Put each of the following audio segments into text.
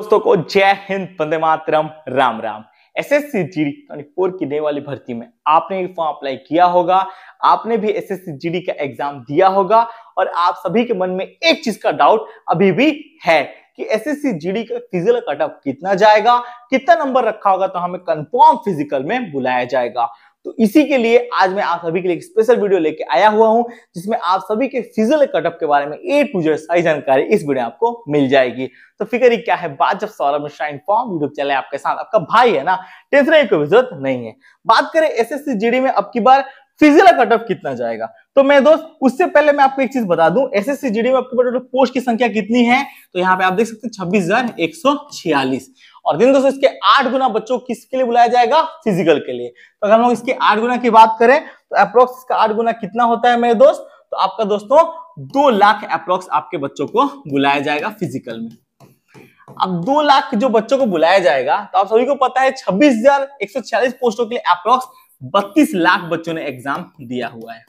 दोस्तों को जय हिंद बंदे मातरम राम राम एसएससी जीडी ट्वेंटी फोर की नई वाली भर्ती में आपने फॉर्म अप्लाई किया होगा आपने भी एसएससी जीडी का एग्जाम दिया होगा और आप सभी के मन में एक चीज का डाउट अभी भी है कि एसएससी जीडी का फिजिकल कटअप कितना जाएगा कितना नंबर रखा होगा तो हमें कंफर्म फिजिकल में बुलाया जाएगा तो इसी के लिए आज मैं आप सभी के लिए स्पेशल वीडियो लेके आया हुआ हूं जिसमें आप सभी के फिजिकल कटअप के बारे में ए टू जेड सारी जानकारी इस वीडियो में आपको मिल जाएगी तो फिकर ही क्या है बात जब Saurabh Mishra inform YouTube channel आपके साथ आपका भाई है ना टेंशन की कोई जरूरत नहीं है बात करें एस एस में अब की बार फिजिकल कटअप कितना जाएगा तो मैं दोस्त उससे पहले मैं आपको एक चीज बता दूं एस एस में आपके पास पोस्ट की संख्या कितनी है तो यहाँ पे आप देख सकते हैं छब्बीस और दिन दोस्तों इसके आठ गुना बच्चों किसके लिए बुलाया जाएगा फिजिकल के लिए तो अगर हम लोग इसके आठ गुना की बात करें तो अप्रोक्स इसका आठ गुना कितना होता है मेरे दोस्त तो आपका दोस्तों दो लाख अप्रोक्स आपके बच्चों को बुलाया जाएगा फिजिकल में अब दो लाख जो बच्चों को बुलाया जाएगा तो आप सभी को पता है छब्बीस पोस्टों के लिए अप्रोक्स बत्तीस लाख बच्चों ने एग्जाम दिया हुआ है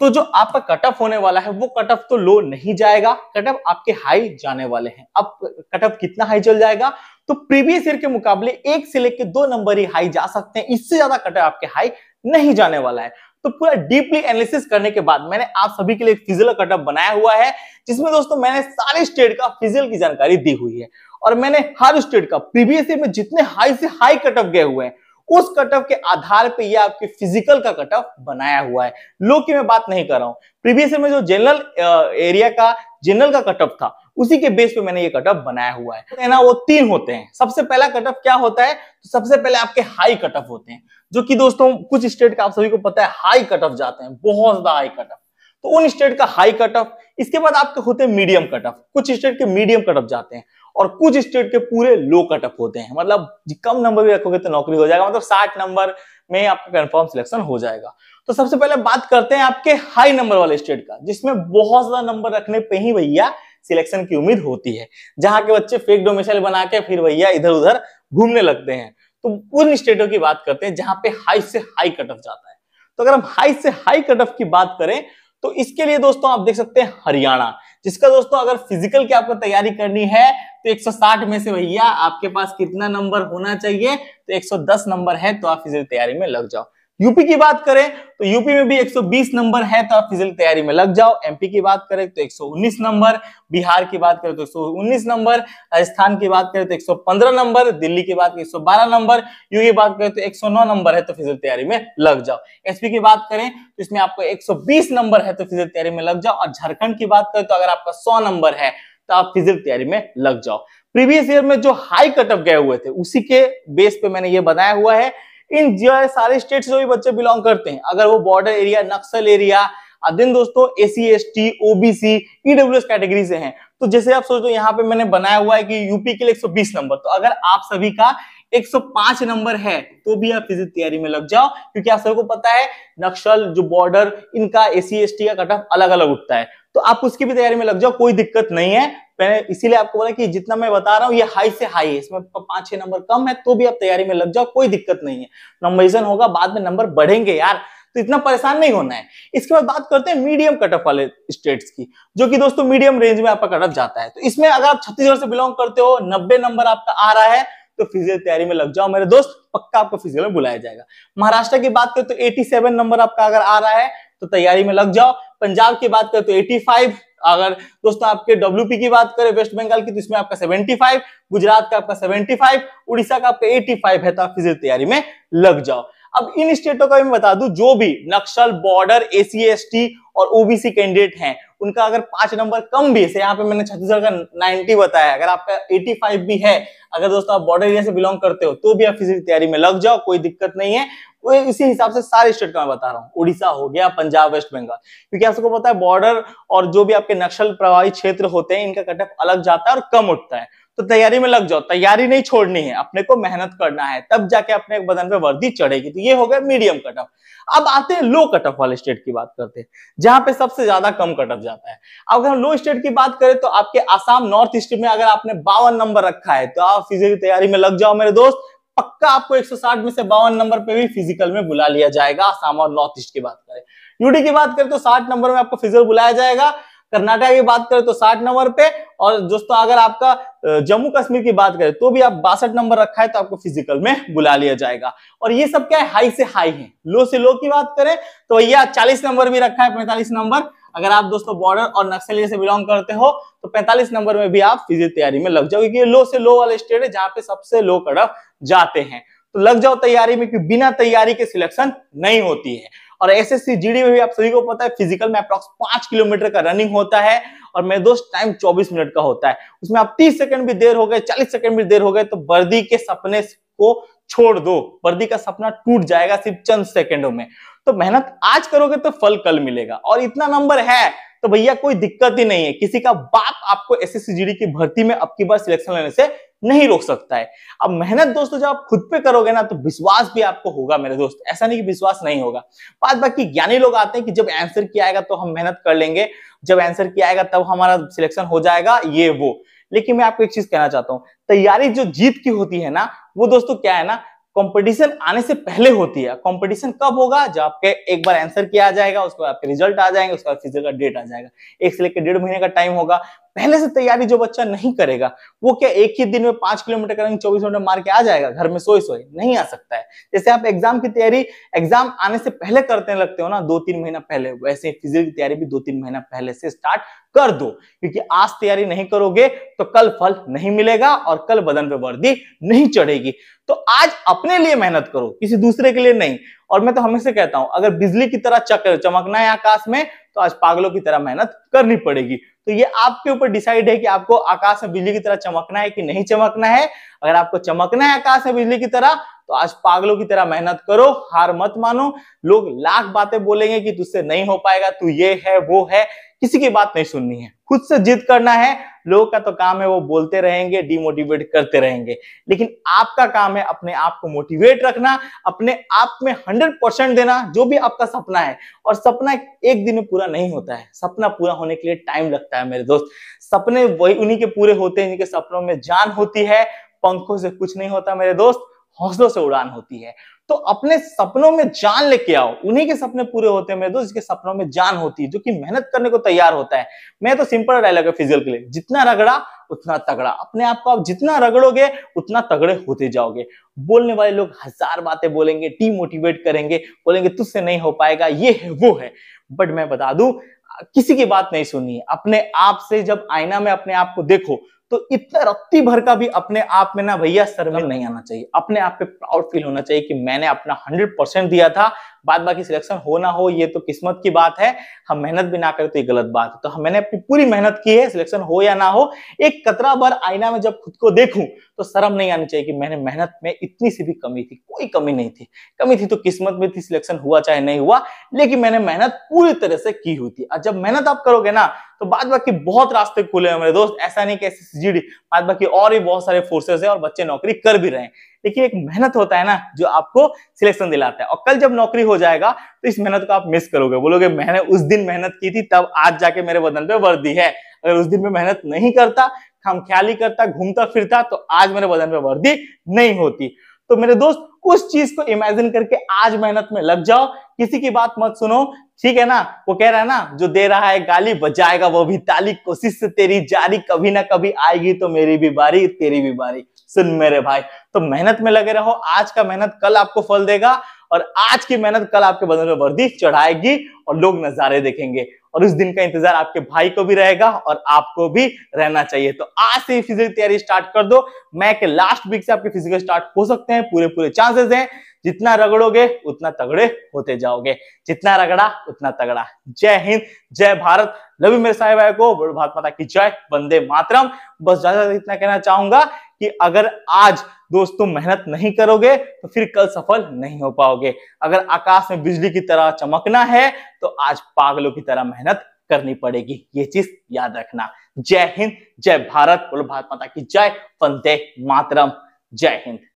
तो जो आपका कट ऑफ होने वाला है वो कट ऑफ तो लो नहीं जाएगा कट ऑफ आपके हाई जाने वाले हैं अब कट ऑफ कितना हाई चल जाएगा तो प्रीवियस ईयर के मुकाबले एक से लेकर दो नंबर ही हाई जा सकते हैं इससे ज्यादा कट ऑफ आपके हाई नहीं जाने वाला है तो पूरा डीपली एनालिसिस करने के बाद मैंने आप सभी के लिए फिजिकल कटअप बनाया हुआ है जिसमें दोस्तों मैंने सारे स्टेट का फिजिकल की जानकारी दी हुई है और मैंने हर स्टेट का प्रीवियस ईयर में जितने हाई से हाई कटअप गए हुए हैं उस कट ऑफ के आधार पे ये आपके फिजिकल का कट ऑफ बनाया हुआ है लो की मैं बात नहीं कर रहा हूं प्रीवियस में जो जनरल एरिया का जनरल का कट ऑफ था उसी के बेस पे मैंने ये कट ऑफ बनाया हुआ है ना वो तीन होते हैं सबसे पहला कट ऑफ क्या होता है तो सबसे पहले आपके हाई कट ऑफ होते हैं जो कि दोस्तों कुछ स्टेट का आप सभी को पता है हाई कट ऑफ जाते हैं बहुत ज्यादा हाई कट ऑफ तो उन स्टेट का हाई कट ऑफ इसके बाद आपके होते हैं मीडियम कट ऑफ कुछ स्टेट के मीडियम कट ऑफ जाते हैं और कुछ स्टेट के पूरे लो कटअप होते हैं मतलब कम नंबर भी रखोगे तो नौकरी हो जाएगा मतलब साठ नंबर में आपका कंफर्म सिलेक्शन हो जाएगा तो सबसे पहले बात करते हैं आपके हाई नंबर वाले स्टेट का जिसमें बहुत ज्यादा नंबर रखने पे ही भैया सिलेक्शन की उम्मीद होती है जहां के बच्चे फेक डोमिसाइल बना के फिर भैया इधर उधर घूमने लगते हैं तो उन स्टेटों की बात करते हैं जहां पे हाई से हाई कट ऑफ जाता है तो अगर हम हाई से हाई कट ऑफ की बात करें तो इसके लिए दोस्तों आप देख सकते हैं हरियाणा जिसका दोस्तों अगर फिजिकल की आपको तैयारी करनी है तो 160 में से भैया आपके पास कितना नंबर होना चाहिए तो 110 नंबर है तो आप फिजिकल तैयारी में लग जाओ यूपी की बात करें तो यूपी में भी 120 नंबर है तो आप फिजिकल तैयारी में लग जाओ एमपी की बात करें तो 119 नंबर बिहार की बात करें तो 119 नंबर राजस्थान की बात करें तो 115 नंबर दिल्ली की बात करें 112 नंबर यू की बात करें तो 109 नंबर है तो फिजिकल तैयारी में लग जाओ एसपी की बात करें तो इसमें आपको एक नंबर है तो फिजिकल तैयारी में लग जाओ और झारखंड की बात करें तो अगर आपका सौ नंबर है तो आप फिजिकल तैयारी में लग जाओ प्रीवियस ईयर में जो हाई कटअप गए हुए थे उसी के बेस पे मैंने ये बनाया हुआ है इन जो है सारे स्टेट जो भी बच्चे बिलोंग करते हैं अगर वो बॉर्डर एरिया नक्सल एरिया दिन दोस्तों S C S T OBC EW S category से हैं तो जैसे आप सोच दो यहाँ पे मैंने बनाया हुआ है कि यूपी के लिए 120 नंबर तो अगर आप सभी का 105 नंबर है तो भी आप फिजिक्स तैयारी में लग जाओ क्योंकि आप सभी को पता है नक्सल जो बॉर्डर इनका एसी एस का कट ऑफ अलग अलग उठता है तो आप उसकी भी तैयारी में लग जाओ कोई दिक्कत नहीं है मैंने इसीलिए आपको बोला कि जितना मैं बता रहा हूँ ये हाई से हाई है इसमें पांच छह नंबर कम है तो भी आप तैयारी में लग जाओ कोई दिक्कत नहीं है नंबर होगा बाद में नंबर बढ़ेंगे यार तो इतना परेशान नहीं होना है इसके बाद बात करते हैं मीडियम कट ऑफ वाले स्टेट्स की जो कि दोस्तों मीडियम रेंज में आपका कट ऑफ जाता है तो इसमें अगर आप छत्तीसगढ़ से बिलोंग करते हो नब्बे नंबर आपका आ रहा है तो फिजिकल तैयारी में लग जाओ मेरे दोस्त पक्का आपको फिजिकल में बुलाया जाएगा महाराष्ट्र की बात करें तो 87 नंबर आपका अगर आ रहा है तो तैयारी में लग जाओ पंजाब की बात करें तो 85 अगर दोस्तों आपके डब्ल्यू की बात करें वेस्ट बंगाल की तो इसमें आपका 75 गुजरात का आपका 75 उड़ीसा का आपका 85 है तो आप फिजिकल तैयारी में लग जाओ अब इन स्टेटों का मैं बता दूं जो भी नक्सल बॉर्डर एसीएसटी और ओबीसी कैंडिडेट हैं उनका अगर पांच नंबर कम भी है यहाँ पे मैंने छत्तीसगढ़ का नाइनटी बताया अगर आपका एटी फाइव भी है अगर दोस्तों आप बॉर्डर एरिया से बिलोंग करते हो तो भी आप किसी तैयारी में लग जाओ कोई दिक्कत नहीं है इसी हिसाब से सारे स्टेट का मैं बता रहा हूँ उड़ीसा हो गया पंजाब वेस्ट बंगाल क्योंकि आप सबको पता है बॉर्डर और जो भी आपके नक्सल प्रभावित क्षेत्र होते हैं इनका कटअप अलग जाता है और कम उठता है तो तैयारी में लग जाओ तैयारी नहीं छोड़नी है अपने को मेहनत करना है तब जाके अपने बदन पे वर्दी चढ़ेगी तो ये हो गया मीडियम कट ऑफ अब आते हैं लो कट ऑफ वाले स्टेट की बात करते हैं जहां पे सबसे ज्यादा कम कट ऑफ जाता है अब अगर हम लो स्टेट की बात करें तो आपके आसाम नॉर्थ ईस्ट में अगर आपने बावन नंबर रखा है तो आप फिजिकल तैयारी में लग जाओ मेरे दोस्त पक्का आपको एक में से बावन नंबर पे भी फिजिकल में बुला लिया जाएगा आसाम और नॉर्थ ईस्ट की बात करें यूडी की बात करें तो साठ नंबर में आपको फिजिकल बुलाया जाएगा कर्नाटक की बात करें तो साठ नंबर पे और दोस्तों अगर आपका जम्मू कश्मीर की बात करें तो भी आप बासठ नंबर रखा है तो आपको फिजिकल में बुला लिया जाएगा और ये सब क्या है हाई से हाई है लो से लो की बात करें तो भैया चालीस नंबर भी रखा है पैंतालीस नंबर अगर आप दोस्तों बॉर्डर और नक्सली से बिलोंग करते हो तो 45 नंबर में भी आप फिजिक तैयारी में लग जाओ क्योंकि लो से लो वाले स्टेट है जहां पे सबसे लो कड़फ जाते हैं तो लग जाओ तैयारी में क्योंकि बिना तैयारी के सिलेक्शन नहीं होती है और एसएससी जीडी में भी आप सभी को पता है फिजिकल में अप्रॉक्स पांच किलोमीटर का रनिंग होता है और मेरे दोस्त टाइम 24 मिनट का होता है उसमें आप 30 सेकंड भी देर हो गए 40 सेकंड भी देर हो गए तो वर्दी के सपने को छोड़ दो वर्दी का सपना टूट जाएगा सिर्फ चंद सेकंडों में तो मेहनत आज करोगे तो फल कल मिलेगा और इतना नंबर है तो भैया कोई दिक्कत ही नहीं है किसी का बाप आपको एसएससी जीडी की भर्ती में अब की बार सिलेक्शन लेने से नहीं रोक सकता है अब मेहनत दोस्तों जब आप खुद पे करोगे ना तो विश्वास भी आपको होगा मेरे दोस्त ऐसा नहीं कि विश्वास नहीं होगा बात बाकी ज्ञानी लोग आते हैं कि जब आंसर किया आएगा तो हम मेहनत कर लेंगे जब आंसर किया आएगा तब हमारा सिलेक्शन हो जाएगा ये वो लेकिन मैं आपको एक चीज कहना चाहता हूँ तैयारी जो जीत की होती है ना वो दोस्तों क्या है ना कंपटीशन आने से पहले होती है कंपटीशन कब होगा जब आपके एक बार आंसर किया आ जाएगा उसके बाद आपके रिजल्ट आ जाएंगे उसके बाद फिजिकल डेट आ जाएगा एक से लेकर डेढ़ महीने का टाइम होगा पहले से तैयारी जो बच्चा नहीं करेगा वो क्या एक ही दिन में पांच किलोमीटर करेंगे चौबीस किलोमीटर मार के आ जाएगा घर में सोए सोए नहीं आ सकता है जैसे आप एग्जाम की तैयारी एग्जाम आने से पहले करते लगते हो ना दो तीन महीना पहले वैसे फिजिकल की तैयारी भी दो तीन महीना पहले से स्टार्ट कर दो क्योंकि आज तैयारी नहीं करोगे तो कल फल नहीं मिलेगा और कल बदन पे वर्दी नहीं चढ़ेगी तो आज अपने लिए मेहनत करो किसी दूसरे के लिए नहीं और मैं तो हमेशा कहता हूं अगर बिजली की तरह चक चमकना है आकाश में तो आज पागलों की तरह मेहनत करनी पड़ेगी तो ये आपके ऊपर डिसाइड है कि आपको आकाश में बिजली की तरह चमकना है कि नहीं चमकना है अगर आपको चमकना है आकाश में बिजली की तरह तो आज पागलों की तरह मेहनत करो हार मत मानो लोग लाख बातें बोलेंगे कि तुझसे नहीं हो पाएगा तू ये है वो है किसी की बात नहीं सुननी है खुद से जिद करना है लोगों का तो काम है वो बोलते रहेंगे डिमोटिवेट करते रहेंगे लेकिन आपका काम है अपने आप को मोटिवेट रखना अपने आप में हंड्रेड परसेंट देना जो भी आपका सपना है और सपना एक दिन में पूरा नहीं होता है सपना पूरा होने के लिए टाइम लगता है मेरे दोस्त सपने वही उन्हीं के पूरे होते हैं जिनके सपनों में जान होती है पंखों से कुछ नहीं होता मेरे दोस्त हौसलों से उड़ान होती है तो अपने सपनों में जान लेके आओ उन्हीं के सपने पूरे होते हैं मेरे दोस्त जिसके सपनों में जान होती है जो कि मेहनत करने को तैयार होता है मैं तो सिंपल डायलॉग है फिजिकल के लिए जितना रगड़ा उतना तगड़ा अपने आप को आप जितना रगड़ोगे उतना तगड़े होते जाओगे बोलने वाले लोग हजार बातें बोलेंगे डीमोटिवेट करेंगे बोलेंगे तुझसे नहीं हो पाएगा ये है वो है बट मैं बता दू किसी की बात नहीं सुननी अपने आप से जब आईना में अपने आप को देखो तो इतना रत्ती भर का भी अपने आप में ना भैया सर्वे नहीं आना चाहिए अपने आप पे प्राउड फील होना चाहिए कि मैंने अपना हंड्रेड परसेंट दिया था बाद बाकी सिलेक्शन हो ना हो ये तो किस्मत की बात है हम मेहनत भी ना करें तो ये गलत बात है तो हम मैंने अपनी पूरी मेहनत की है सिलेक्शन हो या ना हो एक कतरा बार आईना में जब खुद को देखूं तो शर्म नहीं आनी चाहिए कि मैंने मेहनत में इतनी सी भी कमी थी कोई कमी नहीं थी कमी थी तो किस्मत में थी सिलेक्शन हुआ चाहे नहीं हुआ लेकिन मैंने मेहनत पूरी तरह से की हुई थी और जब मेहनत आप करोगे ना तो बाद बाकी बहुत रास्ते खुले हैं मेरे दोस्त ऐसा नहीं कि बाद बाकी और भी बहुत सारे फोर्सेस है और बच्चे नौकरी कर भी रहे हैं देखिए एक मेहनत होता है ना जो आपको सिलेक्शन दिलाता है और कल जब नौकरी हो जाएगा तो इस मेहनत को आप मिस करोगे बोलोगे मैंने उस दिन मेहनत की थी तब आज जाके मेरे बदन पे वर्दी है अगर उस दिन में मेहनत नहीं करता हम ख्याली करता घूमता फिरता तो आज मेरे बदन पे वर्दी नहीं होती तो मेरे दोस्त उस चीज को इमेजिन करके आज मेहनत में लग जाओ किसी की बात मत सुनो ठीक है ना वो कह रहा है ना जो दे रहा है गाली बजाएगा वो भी ताली कोशिश से तेरी जारी कभी ना कभी आएगी तो मेरी भी बारी तेरी भी बारी सुन मेरे भाई तो मेहनत में लगे रहो आज का मेहनत कल आपको फल देगा और आज की मेहनत कल आपके बदन में वर्दी चढ़ाएगी और लोग नजारे देखेंगे और उस दिन का इंतजार आपके भाई को भी रहेगा और आपको भी रहना चाहिए तो आज से ही फिजिकल तैयारी स्टार्ट कर दो मैं के लास्ट वीक से आपके फिजिकल स्टार्ट हो सकते हैं पूरे पूरे चांसेस हैं जितना रगड़ोगे उतना तगड़े होते जाओगे जितना रगड़ा उतना तगड़ा जय हिंद जय भारत लवी मेरे साहेब भाई को भारत माता की जय बंदे मातरम बस ज्यादा इतना कहना चाहूंगा कि अगर आज दोस्तों मेहनत नहीं करोगे तो फिर कल सफल नहीं हो पाओगे अगर आकाश में बिजली की तरह चमकना है तो आज पागलों की तरह मेहनत करनी पड़ेगी ये चीज याद रखना जय हिंद जय भारत बोलो भारत माता की जय वंदे मातरम जय हिंद